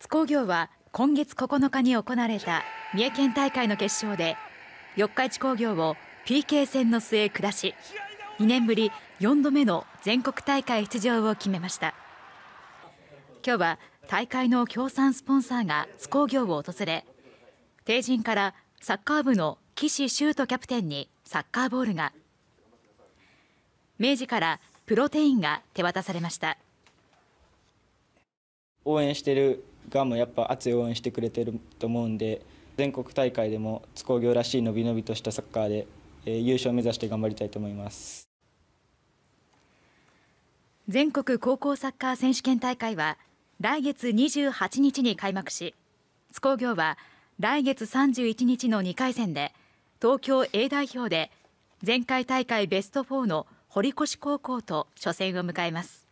津工業は今月9日に行われた三重県大会の決勝で四日市工業を PK 戦の末下し2年ぶり4度目の全国大会出場を決めました今日は大会の協賛スポンサーが津工業を訪れ帝人からサッカー部の岸シュートキャプテンにサッカーボールが明治からプロテインが手渡されました応援しているがもやっぱ熱い応援してくれてると思うんで全国大会でも津工業らしい伸び伸びとしたサッカーで、えー、優勝を目指して頑張りたいと思います全国高校サッカー選手権大会は来月28日に開幕し津工業は来月31日の2回戦で東京 A 代表で前回大会ベスト4の堀越高校と初戦を迎えます